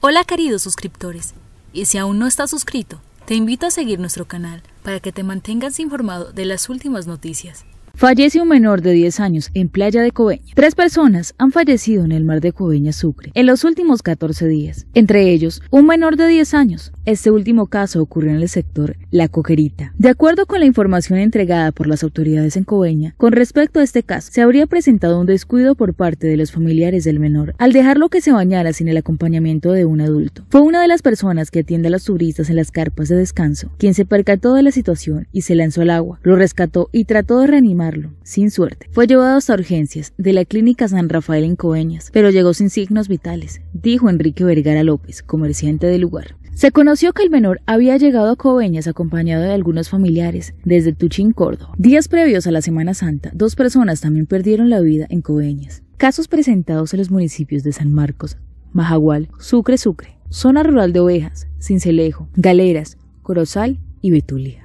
Hola queridos suscriptores, y si aún no estás suscrito, te invito a seguir nuestro canal para que te mantengas informado de las últimas noticias. Fallece un menor de 10 años en Playa de Cobeña. Tres personas han fallecido en el mar de Coveña, Sucre, en los últimos 14 días. Entre ellos, un menor de 10 años. Este último caso ocurrió en el sector La Coquerita. De acuerdo con la información entregada por las autoridades en Cobeña, con respecto a este caso, se habría presentado un descuido por parte de los familiares del menor al dejarlo que se bañara sin el acompañamiento de un adulto. Fue una de las personas que atiende a los turistas en las carpas de descanso, quien se percató de la situación y se lanzó al agua, lo rescató y trató de reanimar sin suerte. Fue llevado hasta urgencias de la clínica San Rafael en Cobeñas, pero llegó sin signos vitales, dijo Enrique Vergara López, comerciante del lugar. Se conoció que el menor había llegado a Cobeñas acompañado de algunos familiares desde Tuchín, Córdoba. Días previos a la Semana Santa, dos personas también perdieron la vida en Cobeñas, Casos presentados en los municipios de San Marcos, Majagual, Sucre, Sucre, Zona Rural de Ovejas, Cincelejo, Galeras, Corozal y Betulia.